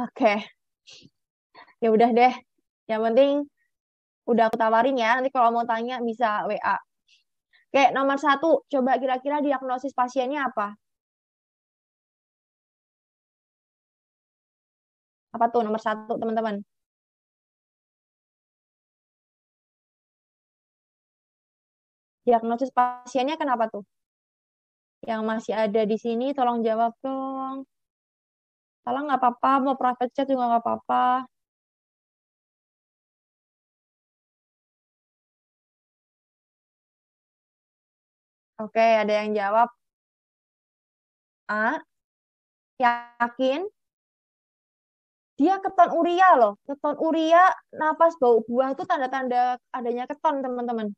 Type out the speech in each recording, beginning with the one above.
Oke. Ya udah deh. Yang penting udah aku tawarin ya. Nanti kalau mau tanya bisa WA. Oke, nomor satu. Coba kira-kira diagnosis pasiennya apa? Apa tuh nomor satu, teman-teman? Diagnosis pasiennya kenapa tuh? Yang masih ada di sini, tolong jawab dong salah nggak apa-apa mau private chat juga nggak apa-apa oke ada yang jawab a yakin dia keton uria loh keton uria napas bau buah itu tanda-tanda adanya keton teman-teman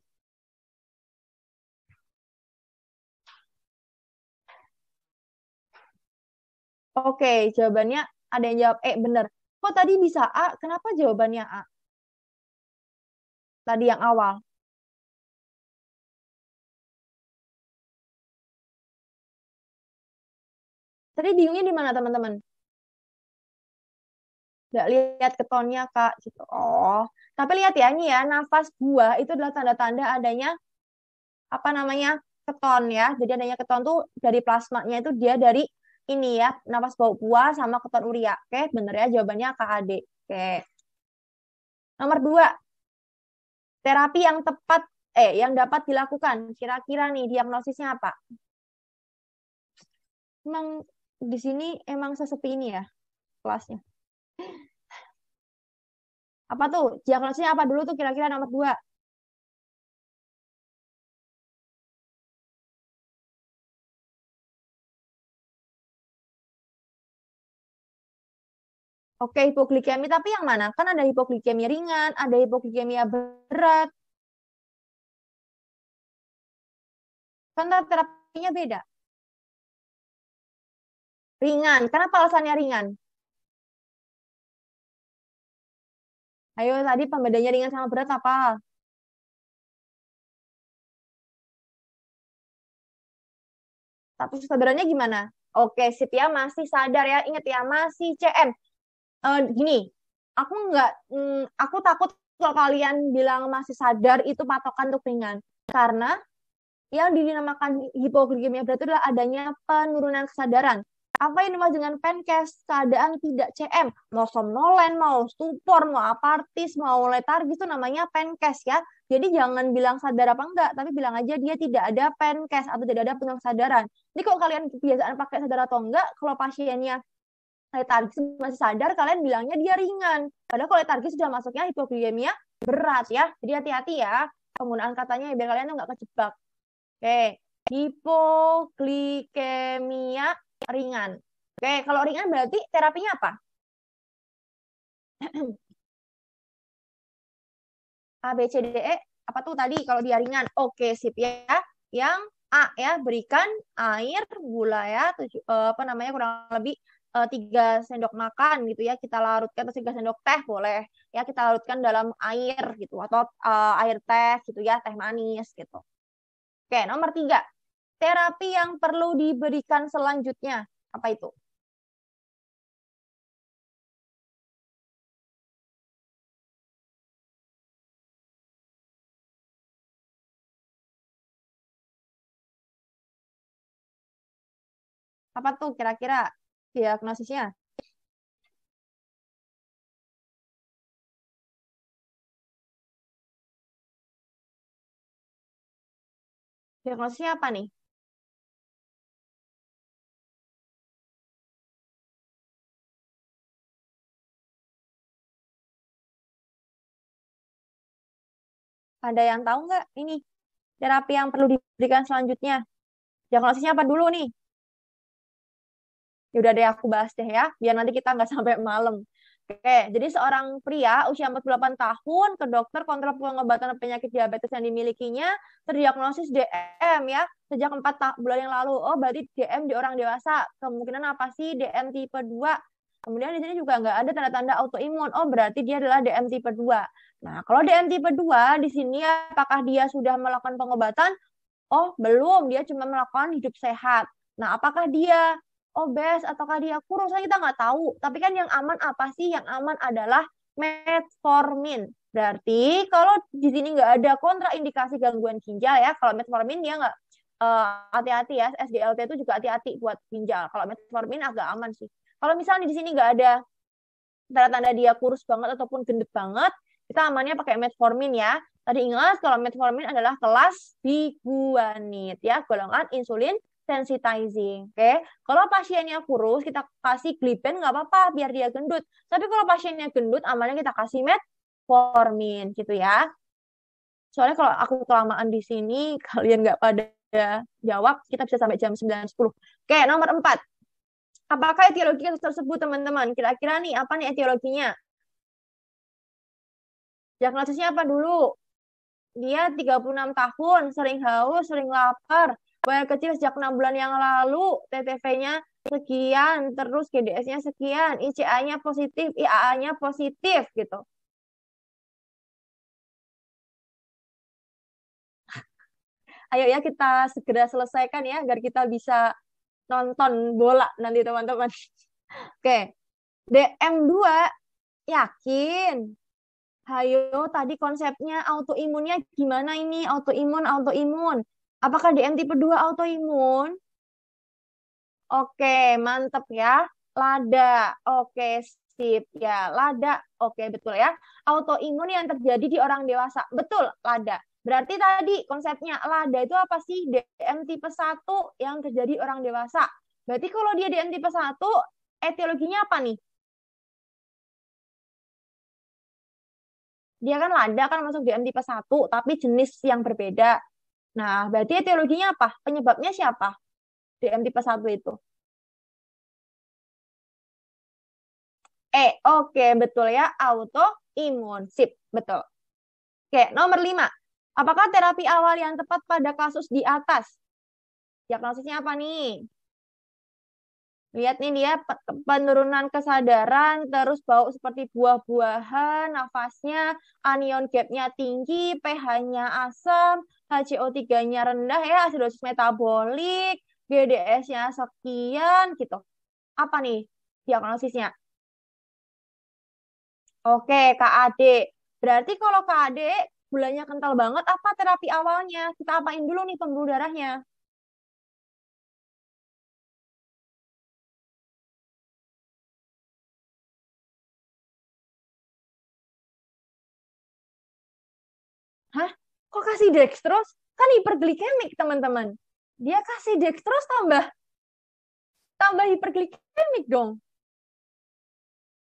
Oke, jawabannya ada yang jawab E, eh, benar. Kok tadi bisa A, kenapa jawabannya A? Tadi yang awal. Tadi bingungnya di mana, teman-teman? Nggak lihat ketonnya, Kak. Gitu. Oh, tapi lihat ya, ini ya, nafas buah itu adalah tanda-tanda adanya apa namanya keton ya. Jadi adanya keton tuh dari plasmanya itu dia dari ini ya, nafas bau buah sama uria. Oke, bener ya jawabannya KAD. Oke. Nomor dua, terapi yang tepat, eh, yang dapat dilakukan. Kira-kira nih diagnosisnya apa? Emang di sini emang sesepi ini ya kelasnya. Apa tuh? Diagnosisnya apa dulu tuh kira-kira nomor dua? Oke, hipoglikemi tapi yang mana? Kan ada hipoglikemi ringan, ada hipoglikemia berat. Kan terapinya beda. Ringan. Kenapa alasannya ringan? Ayo tadi pembedanya ringan sama berat apa? Tapi sebenarnya gimana? Oke, sip ya, masih sadar ya. Ingat ya, masih CM uh, gini, aku nggak, mm, aku takut kalau kalian bilang masih sadar itu patokan untuk ringan karena yang dinamakan hipoglikemia berarti adalah adanya penurunan kesadaran. Apa yang dimaksud dengan penkes? Keadaan tidak CM, mau somnolen, mau stupor, mau apartis, mau letargis itu namanya penkes ya. Jadi jangan bilang sadar apa enggak, tapi bilang aja dia tidak ada penkes atau tidak ada penurunan kesadaran. Jadi kalau kalian kebiasaan pakai sadar atau enggak, kalau pasiennya letargis masih sadar, kalian bilangnya dia ringan. Padahal kalau letargis sudah masuknya hipoglikemia berat ya. Jadi hati-hati ya penggunaan katanya ya, biar kalian nggak kejebak. Oke, hipoglikemia ringan. Oke, kalau ringan berarti terapinya apa? A, B, C, D, E. Apa tuh tadi kalau dia ringan? Oke, sip ya. Yang A ya, berikan air gula ya, tujuh, eh, apa namanya kurang lebih Eh, tiga sendok makan gitu ya kita larutkan atau tiga sendok teh boleh ya kita larutkan dalam air gitu atau uh, air teh gitu ya teh manis gitu oke nomor tiga terapi yang perlu diberikan selanjutnya apa itu apa tuh kira-kira diagnosisnya diagnosisnya apa nih Ada yang tahu nggak ini terapi yang perlu diberikan selanjutnya? Diagnosisnya apa dulu nih? ya udah deh aku bahas deh ya, biar nanti kita nggak sampai malam. Oke, jadi seorang pria usia 48 tahun ke dokter kontrol pengobatan penyakit diabetes yang dimilikinya terdiagnosis DM ya sejak 4 bulan yang lalu. Oh, berarti DM di orang dewasa. Kemungkinan apa sih DM tipe 2? Kemudian di sini juga nggak ada tanda-tanda autoimun. Oh, berarti dia adalah DM tipe 2. Nah, kalau DM tipe 2 di sini apakah dia sudah melakukan pengobatan? Oh, belum. Dia cuma melakukan hidup sehat. Nah, apakah dia obes oh, ataukah dia kurus kan kita nggak tahu tapi kan yang aman apa sih yang aman adalah metformin berarti kalau di sini nggak ada kontraindikasi gangguan ginjal ya kalau metformin dia ya nggak eh, hati-hati uh, ya SGLT itu juga hati-hati buat ginjal kalau metformin agak aman sih kalau misalnya di sini nggak ada tanda-tanda dia kurus banget ataupun gendut banget kita amannya pakai metformin ya Tadi ingat kalau metformin adalah kelas biguanid ya, golongan insulin sensitizing. Oke, okay? kalau pasiennya kurus kita kasih glipen nggak apa-apa biar dia gendut. Tapi kalau pasiennya gendut, amannya kita kasih metformin gitu ya. Soalnya kalau aku kelamaan di sini, kalian nggak pada jawab, kita bisa sampai jam 9.10. Oke, okay, nomor 4. Apakah etiologi kasus tersebut, teman-teman? Kira-kira nih, apa nih etiologinya? Diagnosisnya apa dulu? Dia 36 tahun, sering haus, sering lapar, Bayar kecil sejak 6 bulan yang lalu, TTV-nya sekian, terus GDS-nya sekian, ICA-nya positif, IAA-nya positif gitu. Ayo ya kita segera selesaikan ya agar kita bisa nonton bola nanti teman-teman. Oke. DM2 yakin Hayo, tadi konsepnya autoimunnya gimana ini? Autoimun, autoimun. Apakah DM tipe 2 autoimun? Oke, mantep ya. Lada. Oke, sip. Ya, lada. Oke, betul ya. Autoimun yang terjadi di orang dewasa. Betul, lada. Berarti tadi konsepnya lada itu apa sih? DM tipe 1 yang terjadi orang dewasa. Berarti kalau dia DM tipe 1, etiologinya apa nih? Dia kan lada kan masuk DM tipe 1, tapi jenis yang berbeda. Nah, berarti etiologinya apa? Penyebabnya siapa? DM tipe 1 itu. eh oke, okay, betul ya. Autoimun, sip, betul. Oke, nomor 5. Apakah terapi awal yang tepat pada kasus di atas? Diagnosisnya apa nih? Lihat nih dia penurunan kesadaran, terus bau seperti buah-buahan, nafasnya, anion gapnya tinggi, pH-nya asam, HCO3-nya rendah ya, asidosis metabolik, GDS-nya sekian gitu. Apa nih diagnosisnya? Oke, KAD. Berarti kalau KAD gulanya kental banget, apa terapi awalnya? Kita apain dulu nih pembuluh darahnya? Hah? kok kasih dextrose kan hiperglikemik teman-teman dia kasih dextrose tambah tambah hiperglikemik dong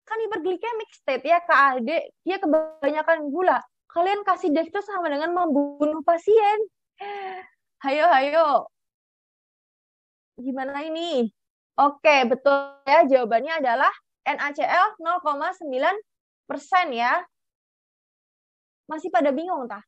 kan hiperglikemik state ya KAD dia kebanyakan gula kalian kasih dextrose sama dengan membunuh pasien hayo hayo gimana ini oke betul ya jawabannya adalah NaCl 0,9 persen ya masih pada bingung tah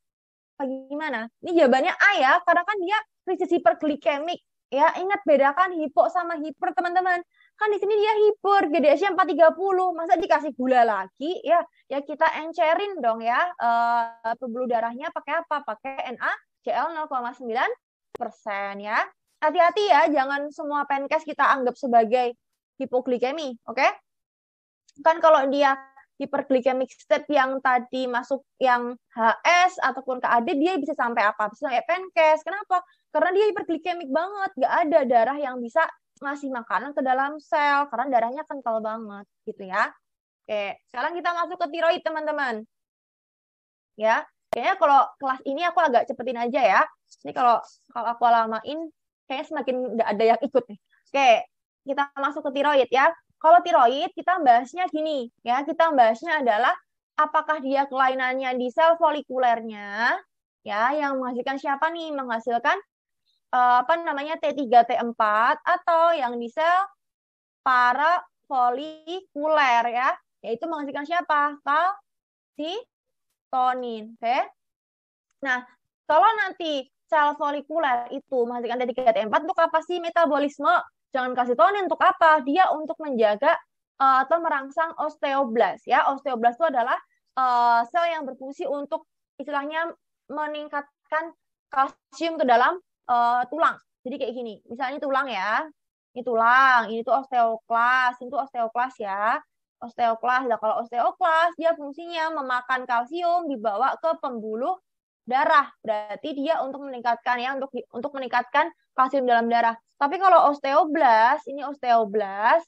apa gimana? Ini jawabannya A ya, karena kan dia krisis hiperglikemik. Ya, ingat bedakan hipo sama hiper, teman-teman. Kan di sini dia hiper, gds tiga 430. Masa dikasih gula lagi? Ya, ya kita encerin dong ya. Uh, pembuluh darahnya pakai apa? Pakai NaCl 0,9 persen ya. Hati-hati ya, jangan semua penkes kita anggap sebagai hipoglikemi, oke? Okay? Kan kalau dia hiperglikemik state yang tadi masuk yang HS ataupun ke AD dia bisa sampai apa? Bisa sampai penkes, Kenapa? Karena dia hiperglikemik banget, nggak ada darah yang bisa ngasih makanan ke dalam sel karena darahnya kental banget gitu ya. Oke, sekarang kita masuk ke tiroid teman-teman. Ya, kayaknya kalau kelas ini aku agak cepetin aja ya. Ini kalau kalau aku lamain kayaknya semakin nggak ada yang ikut nih. Oke, kita masuk ke tiroid ya. Kalau tiroid kita bahasnya gini ya, kita bahasnya adalah apakah dia kelainannya di sel folikulernya ya yang menghasilkan siapa nih? Menghasilkan eh, apa namanya T3 T4 atau yang di sel para folikuler ya, yaitu menghasilkan siapa? Kalsitonin, oke. Okay? Nah, kalau nanti sel folikuler itu menghasilkan T3 T4 untuk apa sih metabolisme Jangan kasih nih untuk apa? Dia untuk menjaga uh, atau merangsang osteoblast ya. osteoblast itu adalah uh, sel yang berfungsi untuk istilahnya meningkatkan kalsium ke dalam uh, tulang. Jadi kayak gini. Misalnya tulang ya. Ini tulang, ini tuh osteoklas, ini tuh osteoklas ya osteoklas. Nah, kalau osteoklas dia fungsinya memakan kalsium dibawa ke pembuluh darah. Berarti dia untuk meningkatkan ya untuk untuk meningkatkan kalsium dalam darah. Tapi kalau osteoblas, ini osteoblas,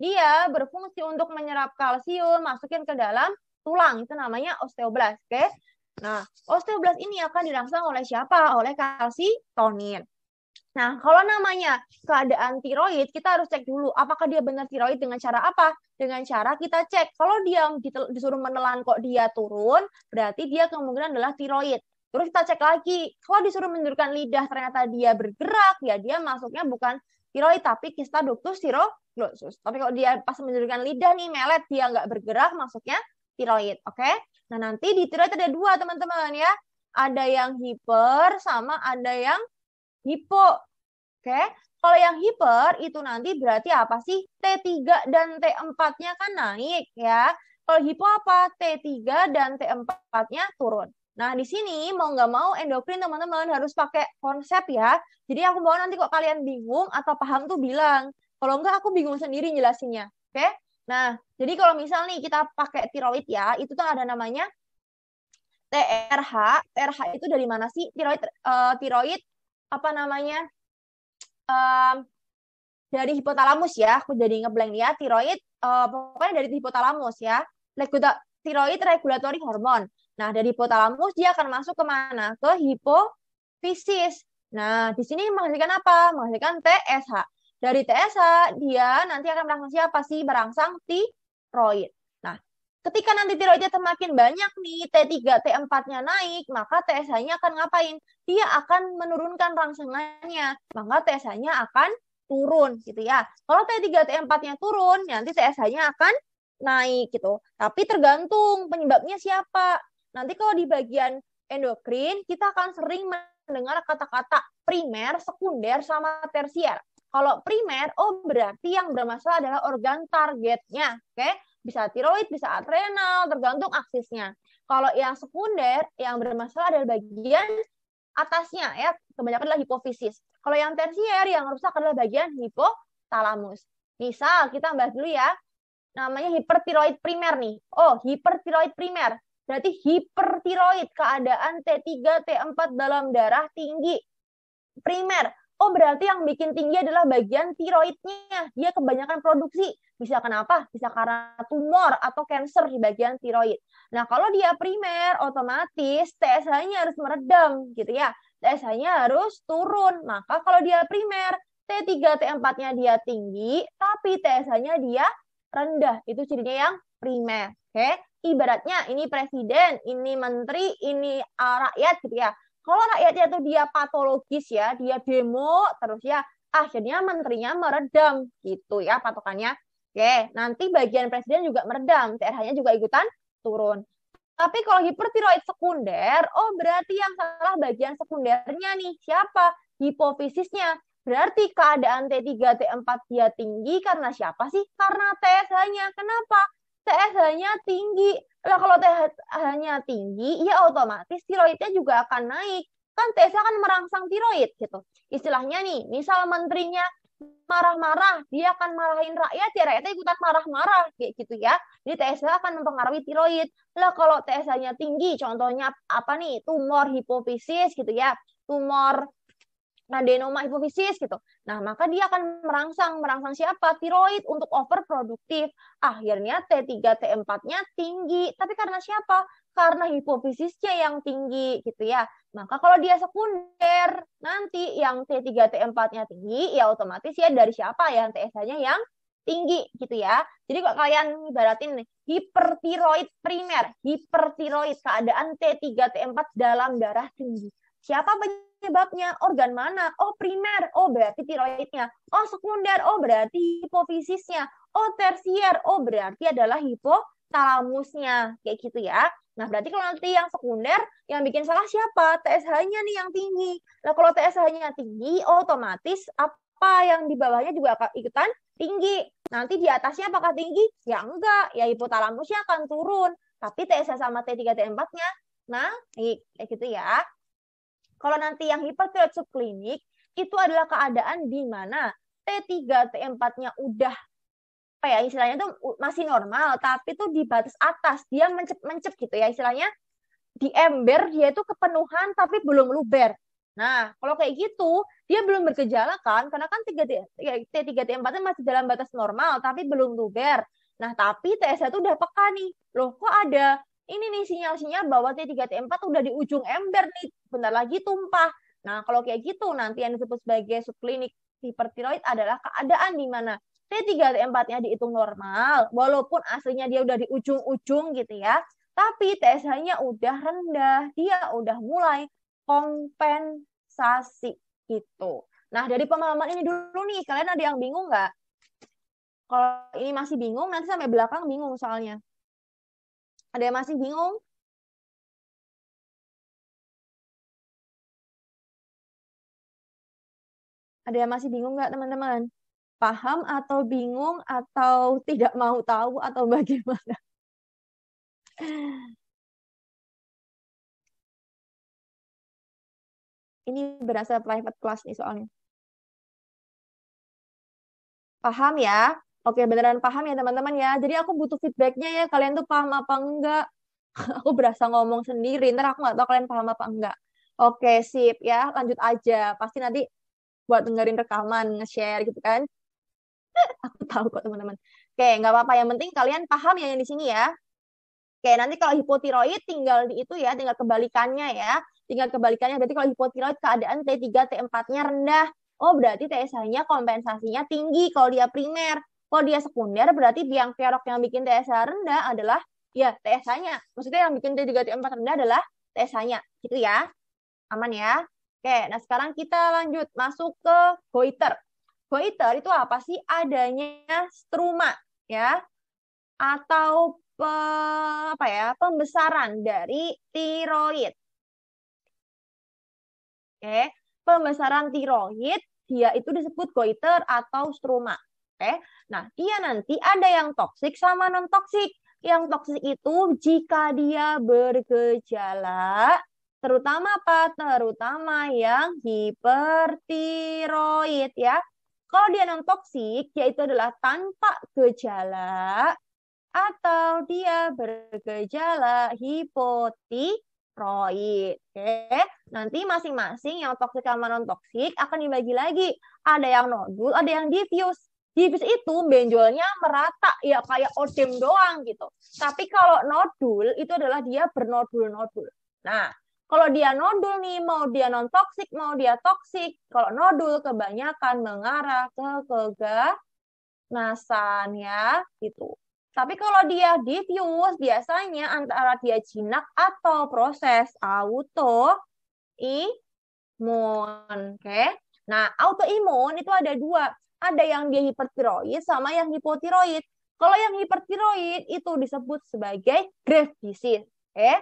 dia berfungsi untuk menyerap kalsium, masukin ke dalam tulang. Itu namanya osteoblas, oke? Okay? Nah, osteoblas ini akan dirangsang oleh siapa? Oleh kalsitonin. Nah, kalau namanya keadaan tiroid, kita harus cek dulu apakah dia benar tiroid dengan cara apa? Dengan cara kita cek. Kalau dia disuruh menelan kok dia turun, berarti dia kemungkinan adalah tiroid. Terus kita cek lagi, kalau disuruh menundukkan lidah ternyata dia bergerak, ya dia masuknya bukan tiroid tapi kista ductus siroglosus. Tapi kalau dia pas menundukkan lidah nih melet dia nggak bergerak, masuknya tiroid, oke? Okay? Nah nanti di tiroid ada dua teman-teman ya, ada yang hiper sama ada yang hipo, oke? Okay? Kalau yang hiper itu nanti berarti apa sih? T3 dan T4-nya kan naik ya. Kalau hipo apa? T3 dan T4-nya turun. Nah, di sini mau nggak mau endokrin teman-teman harus pakai konsep ya. Jadi aku mau nanti kok kalian bingung atau paham tuh bilang. Kalau nggak aku bingung sendiri jelasinnya. Oke? Okay? Nah, jadi kalau misal nih kita pakai tiroid ya, itu tuh ada namanya TRH. TRH itu dari mana sih? Tiroid uh, tiroid apa namanya? Um, dari hipotalamus ya. Aku jadi ngeblank ya. Tiroid uh, pokoknya dari hipotalamus ya. tiroid regulatory hormon. Nah, dari hipotalamus dia akan masuk ke mana? Ke hipofisis. Nah, di sini menghasilkan apa? Menghasilkan TSH. Dari TSH, dia nanti akan merangsang siapa sih? Merangsang tiroid. Nah, ketika nanti tiroidnya semakin banyak nih, T3, T4-nya naik, maka TSH-nya akan ngapain? Dia akan menurunkan rangsangannya. Maka TSH-nya akan turun gitu ya. Kalau T3, T4-nya turun, nanti TSH-nya akan naik gitu. Tapi tergantung penyebabnya siapa. Nanti kalau di bagian endokrin, kita akan sering mendengar kata-kata primer, sekunder, sama tersier. Kalau primer, oh berarti yang bermasalah adalah organ targetnya, oke? Okay? Bisa tiroid, bisa adrenal, tergantung aksisnya. Kalau yang sekunder, yang bermasalah adalah bagian atasnya ya, kebanyakan adalah hipofisis. Kalau yang tersier, yang rusak adalah bagian hipotalamus. Misal kita bahas dulu ya, namanya hipertiroid primer nih. Oh, hipertiroid primer. Berarti hipertiroid keadaan T3, T4 dalam darah tinggi. Primer, oh berarti yang bikin tinggi adalah bagian tiroidnya. Dia kebanyakan produksi. Bisa kenapa? Bisa karena tumor atau cancer di bagian tiroid. Nah, kalau dia primer, otomatis TSH-nya harus meredam gitu ya. TSH-nya harus turun. Maka kalau dia primer, T3, T4-nya dia tinggi, tapi TSH-nya dia rendah. Itu cirinya yang primer, oke? Okay? Ibaratnya ini presiden, ini menteri, ini uh, rakyat gitu ya. Kalau rakyatnya tuh dia patologis ya, dia demo terus ya, akhirnya menterinya meredam gitu ya patokannya. Oke, nanti bagian presiden juga meredam, TRH-nya juga ikutan turun. Tapi kalau hipertiroid sekunder, oh berarti yang salah bagian sekundernya nih, siapa? Hipofisisnya. Berarti keadaan T3, T4 dia tinggi karena siapa sih? Karena TSH-nya. Kenapa? TSH-nya tinggi. Lah kalau TSH-nya tinggi, ya otomatis tiroidnya juga akan naik. Kan TSH kan merangsang tiroid gitu. Istilahnya nih, misal menterinya marah-marah, dia akan marahin rakyat, ya rakyatnya ikutan marah-marah kayak gitu ya. Jadi TSH akan mempengaruhi tiroid. Lah kalau TSH-nya tinggi, contohnya apa nih? Tumor hipofisis gitu ya. Tumor adenoma hipofisis gitu. Nah, maka dia akan merangsang, merangsang siapa? Tiroid untuk overproduktif. Akhirnya T3, T4-nya tinggi. Tapi karena siapa? Karena hipofisisnya yang tinggi gitu ya. Maka kalau dia sekunder, nanti yang T3, T4-nya tinggi, ya otomatis ya dari siapa yang TSH-nya yang tinggi gitu ya. Jadi kalau kalian ibaratin ini hipertiroid primer, hipertiroid keadaan T3 T4 dalam darah tinggi. Siapa penyebabnya oh, organ mana oh primer oh berarti tiroidnya oh sekunder oh berarti hipofisisnya oh tersier oh berarti adalah hipotalamusnya kayak gitu ya nah berarti kalau nanti yang sekunder yang bikin salah siapa TSH-nya nih yang tinggi nah kalau TSH-nya tinggi otomatis apa yang di bawahnya juga akan ikutan tinggi nanti di atasnya apakah tinggi ya enggak ya hipotalamusnya akan turun tapi TSH sama T3 T4-nya nah, kayak gitu ya kalau nanti yang hipertiroid subklinik itu adalah keadaan di mana T3, T4-nya udah apa ya istilahnya itu masih normal tapi tuh di batas atas dia mencep-mencep gitu ya istilahnya di ember dia itu kepenuhan tapi belum luber. Nah, kalau kayak gitu dia belum bergejala kan karena kan 3 T3 T4 masih dalam batas normal tapi belum luber. Nah, tapi TSH itu udah peka nih. Loh, kok ada ini nih sinyal-sinyal bahwa T3T4 udah di ujung ember nih, bentar lagi tumpah. Nah, kalau kayak gitu nanti yang disebut sebagai subklinik hipertiroid adalah keadaan di mana T3T4-nya dihitung normal, walaupun aslinya dia udah di ujung-ujung gitu ya, tapi TSH-nya udah rendah, dia udah mulai kompensasi gitu. Nah, dari pemahaman ini dulu nih, kalian ada yang bingung nggak? Kalau ini masih bingung, nanti sampai belakang bingung soalnya. Ada yang masih bingung? Ada yang masih bingung nggak teman-teman? Paham atau bingung atau tidak mau tahu atau bagaimana? Ini berasa private class nih soalnya. Paham ya? Oke, beneran paham ya teman-teman ya. Jadi aku butuh feedbacknya ya, kalian tuh paham apa enggak. aku berasa ngomong sendiri, ntar aku nggak tahu kalian paham apa enggak. Oke, sip ya, lanjut aja. Pasti nanti buat dengerin rekaman, nge-share gitu kan. aku tahu kok teman-teman. Oke, nggak apa-apa. Yang penting kalian paham ya yang di sini ya. Oke, nanti kalau hipotiroid tinggal di itu ya, tinggal kebalikannya ya. Tinggal kebalikannya, berarti kalau hipotiroid keadaan T3, T4-nya rendah. Oh, berarti TSH-nya kompensasinya tinggi kalau dia primer kalau dia sekunder berarti biang kerok yang bikin TSH rendah adalah ya TSH-nya. Maksudnya yang bikin T3 T4 rendah adalah TSH-nya. Gitu ya. Aman ya. Oke, nah sekarang kita lanjut masuk ke goiter. Goiter itu apa sih? Adanya struma ya atau pe, apa ya pembesaran dari tiroid. Oke, pembesaran tiroid dia itu disebut goiter atau struma. Oke. Nah, dia nanti ada yang toksik sama non toksik. Yang toksik itu jika dia bergejala terutama apa? Terutama yang hipertiroid ya. Kalau dia non toksik yaitu adalah tanpa gejala atau dia bergejala hipotiroid. Oke. Nanti masing-masing yang toksik sama non toksik akan dibagi lagi. Ada yang nodul, ada yang diffuse. Gibbs itu benjolnya merata ya kayak odem doang gitu. Tapi kalau nodul itu adalah dia bernodul-nodul. Nah, kalau dia nodul nih mau dia non toksik mau dia toksik, kalau nodul kebanyakan mengarah ke keganasan ya gitu. Tapi kalau dia diffuse biasanya antara dia jinak atau proses auto imun, oke? Okay? Nah, autoimun itu ada dua. Ada yang dia hipertiroid sama yang hipotiroid. Kalau yang hipertiroid itu disebut sebagai Graves disease. Eh,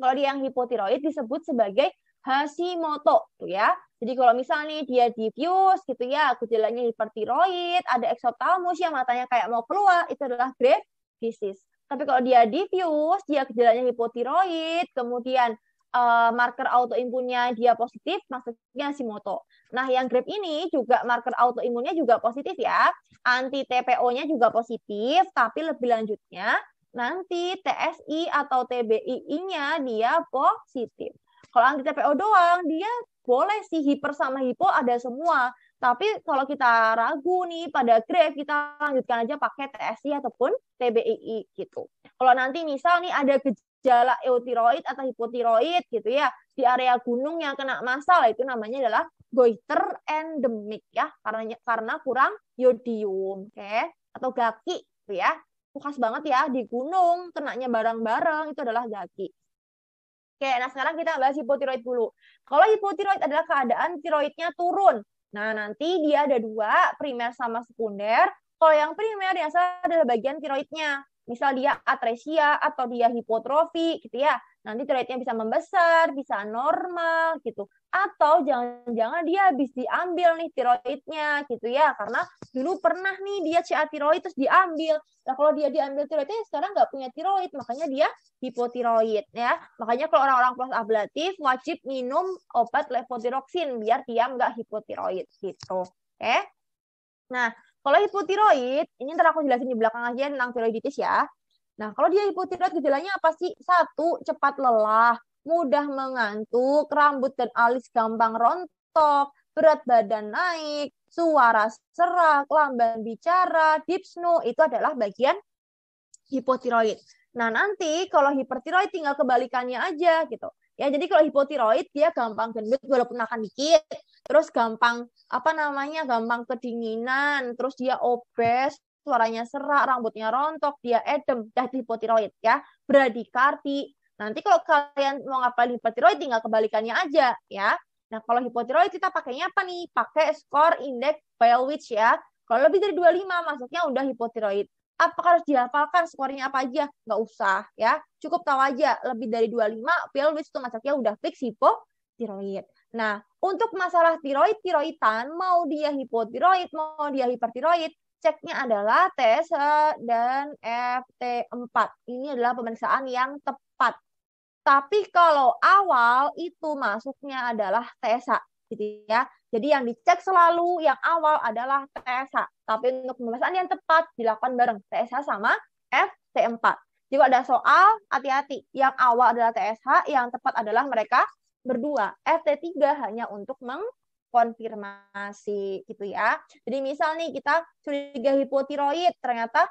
kalau dia yang hipotiroid disebut sebagai Hashimoto tuh ya. Jadi kalau misalnya nih dia diffuse gitu ya, gejalanya hipertiroid, ada eksotalmus yang matanya kayak mau keluar, itu adalah Graves disease. Tapi kalau dia diffuse, dia gejalanya hipotiroid, kemudian uh, marker autoimunnya dia positif, maksudnya si moto. Nah, yang grip ini juga marker autoimunnya juga positif ya. Anti TPO-nya juga positif, tapi lebih lanjutnya nanti TSI atau tbi nya dia positif. Kalau anti TPO doang, dia boleh sih hiper sama hipo ada semua. Tapi kalau kita ragu nih pada grip, kita lanjutkan aja pakai TSI ataupun TBII gitu. Kalau nanti misal nih ada gejala eutiroid atau hipotiroid gitu ya di area gunung yang kena masalah itu namanya adalah goiter endemik ya karena karena kurang yodium oke okay? atau gaki gitu ya khas banget ya di gunung kenanya barang-barang itu adalah gaki oke okay, nah sekarang kita bahas hipotiroid dulu kalau hipotiroid adalah keadaan tiroidnya turun nah nanti dia ada dua primer sama sekunder kalau yang primer biasa salah adalah bagian tiroidnya misal dia atresia atau dia hipotrofi gitu ya nanti tiroidnya bisa membesar bisa normal gitu atau jangan-jangan dia habis diambil nih tiroidnya gitu ya karena dulu pernah nih dia CA tiroid terus diambil nah kalau dia diambil tiroidnya sekarang nggak punya tiroid makanya dia hipotiroid ya makanya kalau orang-orang plus ablatif wajib minum obat levotiroksin biar dia nggak hipotiroid gitu oke okay? nah kalau hipotiroid, ini ntar aku jelasin di belakang aja tentang tiroiditis ya. Nah, kalau dia hipotiroid gejalanya apa sih? Satu, cepat lelah, mudah mengantuk, rambut dan alis gampang rontok, berat badan naik, suara serak, lamban bicara, deep snow, itu adalah bagian hipotiroid. Nah, nanti kalau hipertiroid tinggal kebalikannya aja gitu. Ya, jadi kalau hipotiroid dia gampang gendut walaupun makan dikit, terus gampang apa namanya gampang kedinginan terus dia obes suaranya serak rambutnya rontok dia edem dah hipotiroid ya bradikardi nanti kalau kalian mau ngapain hipotiroid tinggal kebalikannya aja ya nah kalau hipotiroid kita pakainya apa nih pakai skor indeks Pelwich ya kalau lebih dari 25 maksudnya udah hipotiroid apakah harus dihafalkan skornya apa aja? Nggak usah ya. Cukup tahu aja. Lebih dari 25, Pelvis itu maksudnya udah fix hipotiroid. Nah, untuk masalah tiroid tiroidan, mau dia hipotiroid, mau dia hipertiroid, ceknya adalah TSH dan FT4. Ini adalah pemeriksaan yang tepat. Tapi kalau awal itu masuknya adalah TSH gitu ya. Jadi yang dicek selalu yang awal adalah TSH. Tapi untuk pemeriksaan yang tepat dilakukan bareng TSH sama FT4. Jika ada soal, hati-hati. Yang awal adalah TSH, yang tepat adalah mereka berdua, FT eh, 3 hanya untuk mengkonfirmasi gitu ya. Jadi misal nih kita curiga hipotiroid, ternyata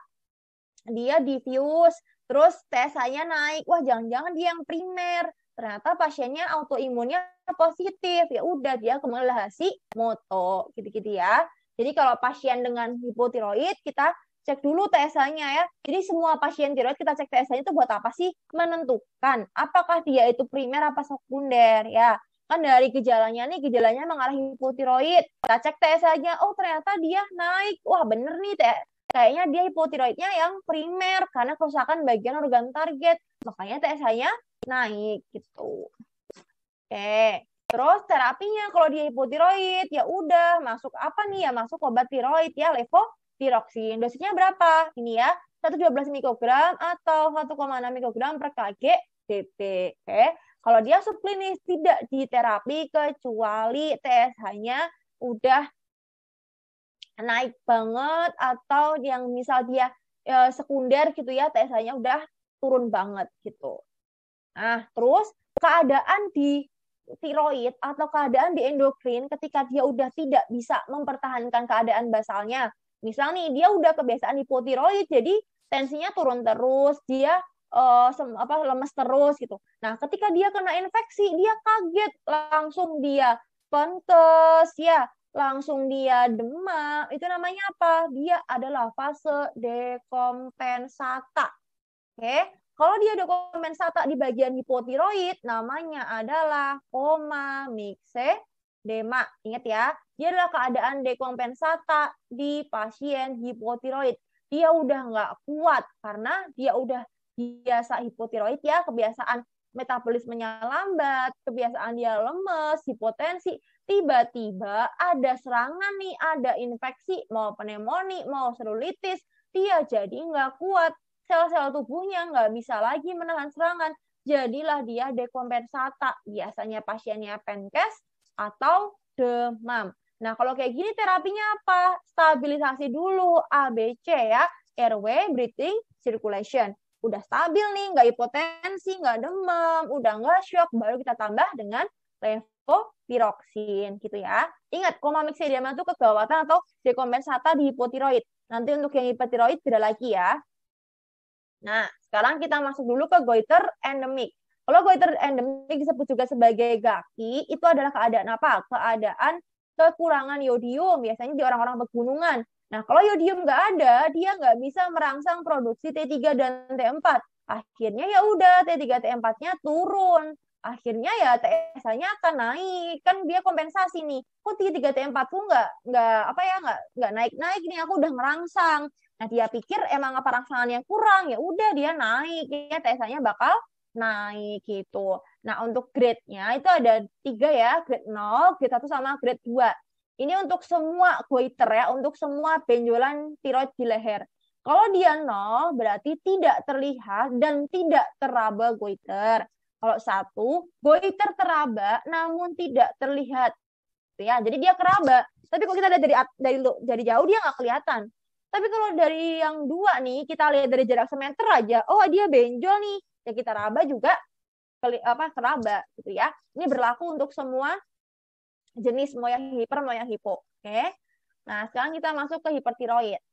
dia diffuse, terus TSH-nya naik, wah jangan-jangan dia yang primer, ternyata pasiennya autoimunnya positif, ya udah dia akumulasi moto gitu-gitu ya. Jadi kalau pasien dengan hipotiroid kita cek dulu TSH-nya ya. Jadi semua pasien tiroid kita cek TSH-nya itu buat apa sih? Menentukan apakah dia itu primer apa sekunder ya. Kan dari gejalanya nih, gejalanya mengarah hipotiroid. Kita cek TSH-nya, oh ternyata dia naik. Wah bener nih, kayaknya dia hipotiroidnya yang primer karena kerusakan bagian organ target. Makanya TSH-nya naik gitu. Oke. Terus terapinya kalau dia hipotiroid ya udah masuk apa nih ya masuk obat tiroid ya levo Tiroksin. Dosisnya berapa? Ini ya, 112 mikrogram atau 1,6 mikrogram per kg DP. Oke. Kalau dia subklinis tidak diterapi kecuali TSH-nya udah naik banget atau yang misal dia e, sekunder gitu ya TSH-nya udah turun banget gitu. Nah, terus keadaan di tiroid atau keadaan di endokrin ketika dia udah tidak bisa mempertahankan keadaan basalnya Misal nih dia udah kebiasaan hipotiroid jadi tensinya turun terus, dia uh, sem apa lemes terus gitu. Nah, ketika dia kena infeksi, dia kaget langsung dia pentes ya, langsung dia demam. Itu namanya apa? Dia adalah fase dekompensata. Oke. Okay? Kalau dia dekompensata di bagian hipotiroid, namanya adalah koma mikse DEMA, ingat ya. Dia adalah keadaan dekompensata di pasien hipotiroid. Dia udah nggak kuat karena dia udah biasa hipotiroid ya, kebiasaan metabolismenya lambat, kebiasaan dia lemes, hipotensi, tiba-tiba ada serangan nih, ada infeksi, mau pneumonia, mau serulitis, dia jadi nggak kuat. Sel-sel tubuhnya nggak bisa lagi menahan serangan. Jadilah dia dekompensata. Biasanya pasiennya penkes, atau demam. Nah, kalau kayak gini terapinya apa? Stabilisasi dulu ABC ya, airway, breathing, circulation. Udah stabil nih, nggak hipotensi, nggak demam, udah nggak shock, baru kita tambah dengan levopiroxin gitu ya. Ingat, koma mixidiama itu kegawatan atau dekompensata di hipotiroid. Nanti untuk yang hipotiroid tidak lagi ya. Nah, sekarang kita masuk dulu ke goiter endemik. Kalau goiter endemik disebut juga sebagai gaki, itu adalah keadaan apa? Keadaan kekurangan yodium, biasanya di orang-orang pegunungan. Nah, kalau yodium nggak ada, dia nggak bisa merangsang produksi T3 dan T4. Akhirnya ya udah T3 T4-nya turun. Akhirnya ya tsh nya akan naik. Kan dia kompensasi nih. Kok T3 4 tuh nggak nggak apa ya nggak nggak naik-naik nih aku udah merangsang. Nah, dia pikir emang apa rangsangan yang kurang, ya udah dia naik ya tsh nya bakal naik gitu. Nah, untuk grade-nya itu ada tiga ya, grade 0, grade 1, sama grade 2. Ini untuk semua goiter ya, untuk semua benjolan tiroid di leher. Kalau dia 0, berarti tidak terlihat dan tidak teraba goiter. Kalau satu, goiter teraba namun tidak terlihat. Gitu ya, jadi dia keraba. Tapi kalau kita lihat dari dari dari jauh dia nggak kelihatan. Tapi kalau dari yang dua nih, kita lihat dari jarak semeter aja, oh dia benjol nih. Ya kita raba juga apa keraba gitu ya. Ini berlaku untuk semua jenis mau yang hiper mau yang hipo. Oke. Okay? Nah, sekarang kita masuk ke hipertiroid.